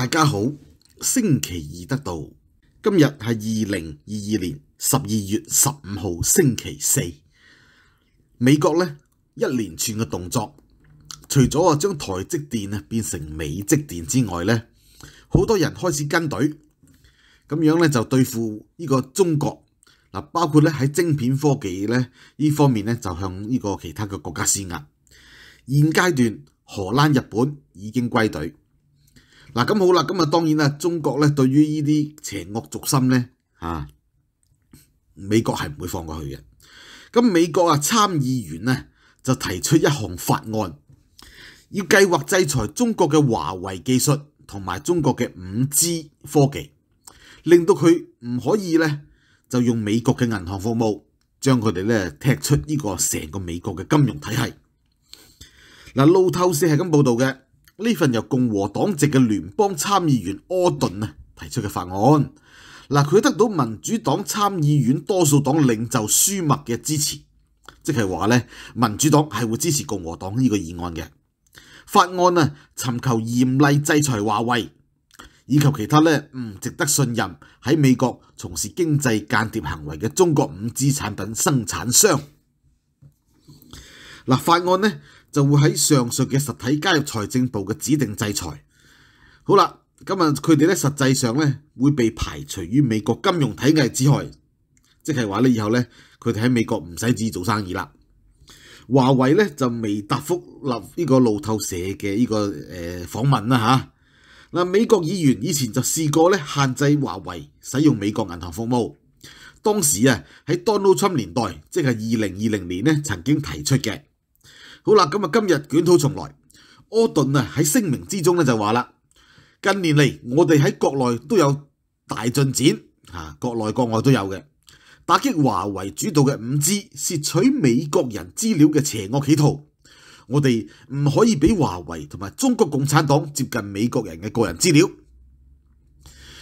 大家好，星期二得到今日系二零二二年十二月十五号星期四。美国咧一连串嘅动作，除咗啊将台积电啊变成美积电之外咧，好多人开始跟队咁样咧就对付呢个中国嗱，包括咧喺晶片科技咧呢方面咧就向呢个其他嘅国家施压。现阶段荷兰、日本已经归队。嗱咁好啦，咁啊當然啦，中國咧對於依啲邪惡逐心咧，啊美國係唔會放過去嘅。咁美國啊參議員咧就提出一項法案，要計劃制裁中國嘅華為技術同埋中國嘅五 G 科技，令到佢唔可以咧就用美國嘅銀行服務將佢哋咧踢出呢個成個美國嘅金融體系。嗱路透社係咁報道嘅。呢份由共和党籍嘅联邦参议员柯顿啊提出嘅法案，嗱佢得到民主党参议院多数党领袖舒默嘅支持，即系话咧民主党系会支持共和党呢个议案嘅。法案啊寻求严厉制裁华为以及其他咧唔值得信任喺美国从事经济间谍行为嘅中国五 G 产品生产商。嗱，法案咧。就會喺上述嘅實體加入財政部嘅指定制裁。好啦，今日佢哋咧實際上咧會被排除於美國金融體系之外，即係話咧以後咧佢哋喺美國唔使自己做生意啦。華為咧就未答覆立呢個路透社嘅呢個誒訪問啦嚇。嗱，美國議員以前就試過咧限制華為使用美國銀行服務，當時啊喺 Donald Trump 年代，即係二零二零年咧曾經提出嘅。好啦，咁啊，今日卷土重来，柯顿啊喺声明之中咧就话啦，近年嚟我哋喺国内都有大进展，吓国内国外都有嘅打击华为主导嘅五 G 窃取美国人资料嘅邪恶企图。我哋唔可以俾华为同埋中国共产党接近美国人嘅个人资料，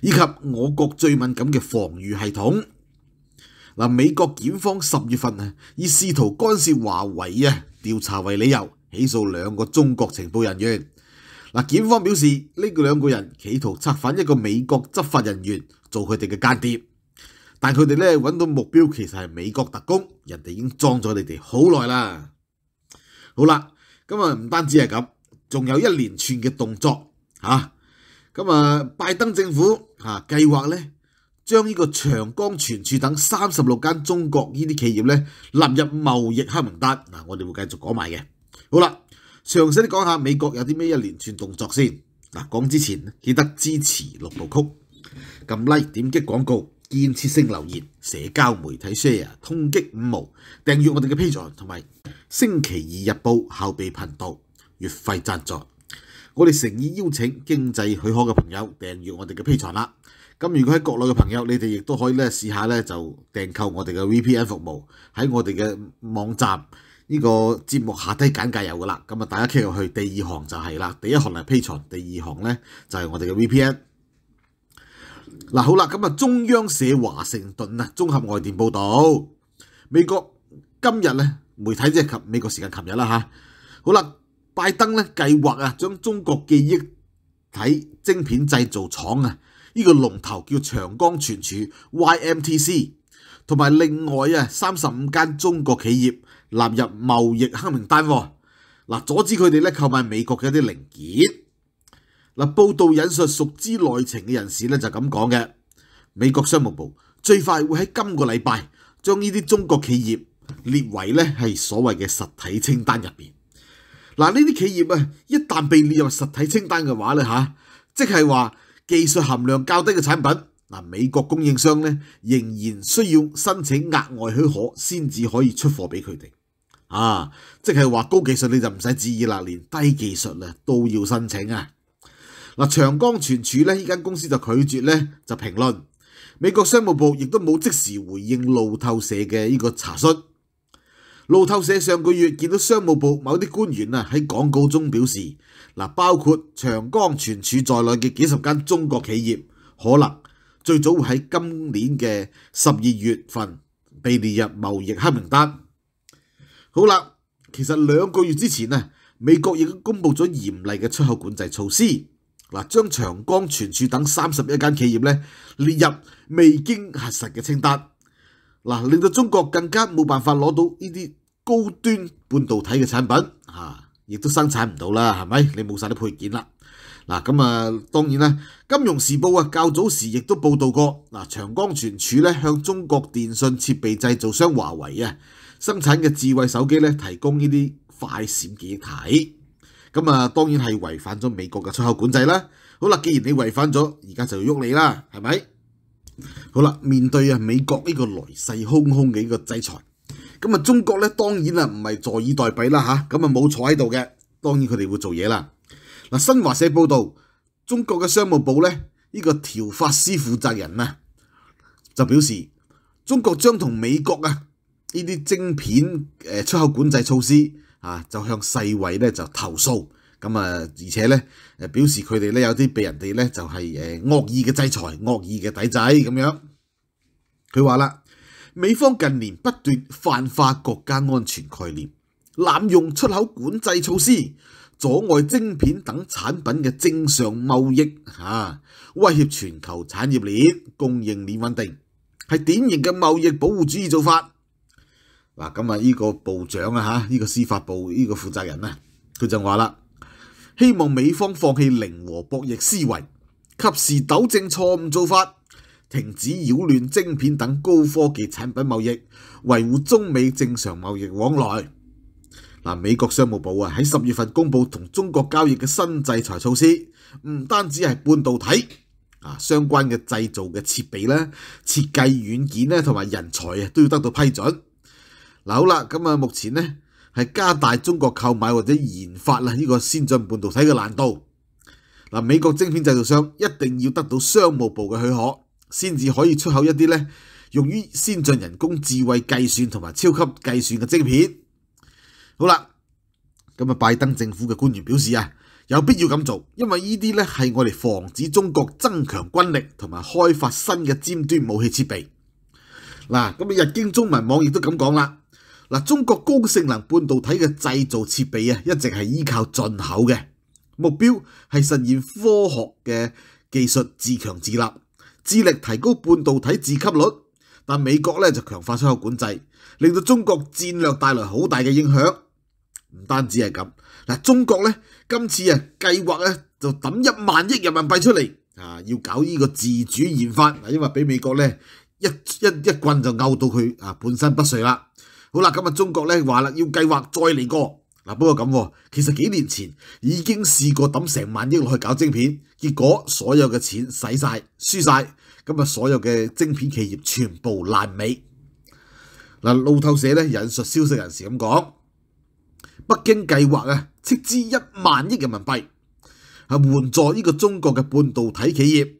以及我国最敏感嘅防御系统。嗱，美国检方十月份啊，以试图干涉华为啊。调查为理由起诉两个中国情报人员。嗱，检方表示呢个两个人企图策反一个美国执法人员做佢哋嘅间谍，但佢哋咧揾到目标其实系美国特工，人哋已经装咗你哋好耐啦。好啦，咁啊唔单止系咁，仲有一连串嘅动作吓。咁啊，拜登政府吓计划咧。将呢个长江傳處等三十六间中国呢啲企业咧纳入贸易黑名单嗱，我哋会继续讲埋嘅。好啦，详细啲讲下美国有啲咩一连串动作先嗱。讲之前记得支持六部曲，撳 like 点击广告，建设性留言，社交媒体 share，通擊五毛，订阅我哋嘅披载同埋星期二日报后备频道月费赞助。我哋诚意邀请经济许可嘅朋友订阅我哋嘅披载啦。咁如果喺國內嘅朋友，你哋亦都可以咧試下咧，就訂購我哋嘅 VPN 服務喺我哋嘅網站呢個節目下低簡介有噶啦。咁啊，大家 click 入去第二行就係啦，第一行係 P 採，第二行咧就係我哋嘅 VPN 嗱。好啦，咁啊，中央社華盛頓啊，綜合外電報導，美國今日咧媒體即係及美國時間琴日啦嚇。好啦，拜登咧計劃啊，將中國嘅億體晶片製造廠啊。呢個龍頭叫長江存儲 YMTC，同埋另外啊三十五間中國企業納入貿易黑名單，嗱阻止佢哋咧購買美國嘅一啲零件。嗱，報道引述熟知內情嘅人士咧就咁講嘅，美國商務部最快會喺今個禮拜將呢啲中國企業列為咧係所謂嘅實體清單入面。嗱呢啲企業啊，一旦被列入實體清單嘅話咧吓，即係話。技术含量较低嘅产品，嗱美国供应商咧仍然需要申请额外许可先至可以出货俾佢哋，啊，即系话高技术你就唔使注意啦，连低技术咧都要申请啊。嗱，长江存储咧呢间公司就拒绝咧就评论，美国商务部亦都冇即时回应路透社嘅呢个查询。路透社上个月见到商务部某啲官员啊喺广告中表示，嗱包括长江存储在内嘅几十间中国企业，可能最早会喺今年嘅十二月份被列入贸易黑名单。好啦，其实两个月之前啊，美国已经公布咗严厉嘅出口管制措施，嗱将长江存储等三十一间企业咧列入未经核实嘅清单。嗱，令到中國更加冇辦法攞到呢啲高端半導體嘅產品，嚇，亦都生產唔到啦，係咪？你冇曬啲配件啦。嗱，咁啊，當然啦，《金融時報》啊，較早時亦都報道過，嗱，長江存儲咧向中國電信設備製造商華為啊生產嘅智慧手機咧提供呢啲快閃記憶體，咁啊，當然係違反咗美國嘅出口管制啦。好啦，既然你違反咗，而家就喐你啦，係咪？好啦，面对啊美国呢个来势汹汹嘅呢个制裁，咁啊中国咧当然啊唔系坐以待毙啦吓，咁啊冇坐喺度嘅，当然佢哋会做嘢啦。嗱，新华社报道，中国嘅商务部咧呢个条法司负责人啊就表示，中国将同美国啊呢啲晶片诶出口管制措施啊就向世卫咧就投诉。咁啊，而且咧，誒表示佢哋咧有啲被人哋咧就係誒惡意嘅制裁、惡意嘅抵制咁樣。佢話啦，美方近年不斷泛化國家安全概念，濫用出口管制措施，阻礙晶片等產品嘅正常貿易嚇，威脅全球產業鏈供應鏈穩定，係典型嘅貿易保護主義做法。嗱，咁啊，呢個部長啊，嚇呢個司法部呢個負責人啊，佢就話啦。希望美方放弃灵活博弈思维，及时纠正错误做法，停止扰乱晶片等高科技产品贸易，维护中美正常贸易往来。嗱，美国商务部啊喺十月份公布同中国交易嘅新制裁措施，唔单止系半导体啊，相关嘅制造嘅设备咧、设计软件咧同埋人才啊都要得到批准。嗱，好啦，咁啊，目前咧。系加大中国购买或者研发啦呢个先进半导体嘅难度。嗱，美国晶片制造商一定要得到商务部嘅许可，先至可以出口一啲咧，用于先进人工智慧计算同埋超级计算嘅晶片。好啦，咁啊，拜登政府嘅官员表示啊，有必要咁做，因为呢啲咧系我哋防止中国增强军力同埋开发新嘅尖端武器设备。嗱，咁啊，日经中文网亦都咁讲啦。嗱，中國高性能半導體嘅製造設備啊，一直係依靠進口嘅目標係實現科學嘅技術自強自立，致力提高半導體自給率。但美國咧就強化出口管制，令到中國戰略帶來好大嘅影響。唔單止係咁，嗱，中國咧今次啊計劃咧就抌一萬億人民幣出嚟啊，要搞呢個自主研發因為俾美國咧一一一棍就拗到佢啊半身不遂啦。好啦，今日中國咧話啦，要計劃再嚟过。嗱，不過咁，其實幾年前已經試過抌成萬億落去搞晶片，結果所有嘅錢使晒，輸晒，咁啊，所有嘅晶片企業全部爛尾。嗱，路透社咧引述消息人士咁講，北京計劃啊，斥資一萬億人民幣，係援助呢個中國嘅半導體企業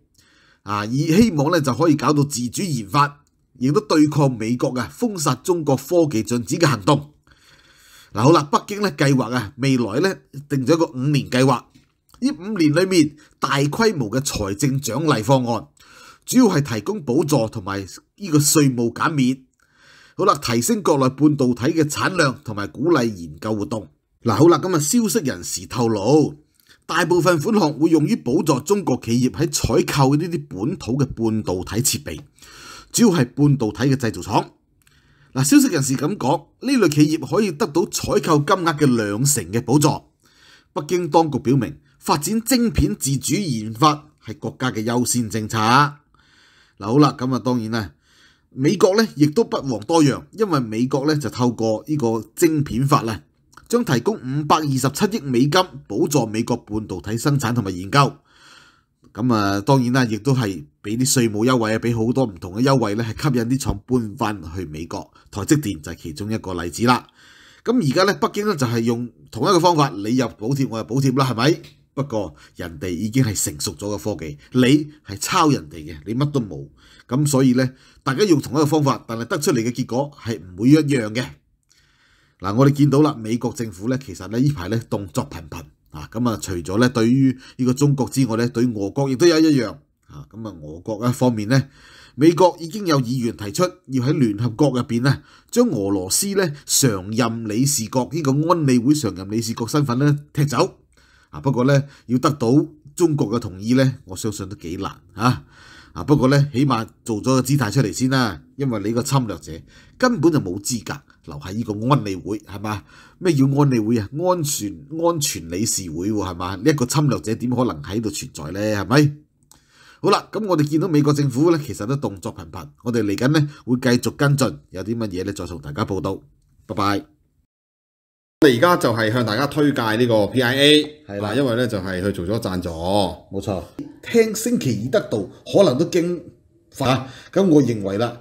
啊，以希望咧就可以搞到自主研發。亦都對抗美國啊封殺中國科技進展嘅行動嗱。好啦，北京咧計劃啊，未來咧定咗一個五年計劃。呢五年裏面，大規模嘅財政獎勵方案主要係提供補助同埋呢個稅務減免。好啦，提升國內半導體嘅產量同埋鼓勵研究活動嗱。好啦，咁啊，消息人士透露，大部分款項會用於補助中國企業喺採購呢啲本土嘅半導體設備。主要係半導體嘅製造廠，嗱消息人士咁講，呢類企業可以得到採購金額嘅兩成嘅補助。北京當局表明，發展晶片自主研發係國家嘅優先政策。嗱好啦，咁啊當然啦，美國咧亦都不遑多讓，因為美國咧就透過呢個晶片法啦，將提供五百二十七億美金補助美國半導體生產同埋研究。咁啊，當然啦，亦都係俾啲稅務優惠啊，俾好多唔同嘅優惠咧，係吸引啲廠搬翻去美國。台積電就係其中一個例子啦。咁而家咧，北京咧就係用同一個方法，你入補貼，我入補貼啦，係咪？不過人哋已經係成熟咗嘅科技，你係抄人哋嘅，你乜都冇。咁所以咧，大家用同一個方法，但係得出嚟嘅結果係唔會一樣嘅。嗱，我哋見到啦，美國政府咧，其實咧依排咧動作頻頻。啊咁啊，除咗咧，對於呢個中國之外咧，對俄國亦都有一樣啊。咁啊，俄國一方面咧，美國已經有議員提出要喺聯合國入邊咧，將俄羅斯咧常任理事國呢個安理會常任理事國身份咧踢走啊。不過咧，要得到中國嘅同意咧，我相信都幾難啊。啊，不過咧，起碼做咗個姿態出嚟先啦，因為你個侵略者根本就冇資格。留喺呢個安理會係嘛？咩叫安理會啊？安全安全理事會喎係嘛？呢一個侵略者點可能喺度存在咧？係咪？好啦，咁我哋見到美國政府咧，其實都動作頻頻。我哋嚟緊咧會繼續跟進，有啲乜嘢咧再同大家報道。拜拜。我哋而家就係向大家推介呢個 P I A 係啦，因為咧就係佢做咗贊助。冇錯，聽星期二得到可能都驚化，咁我認為啦。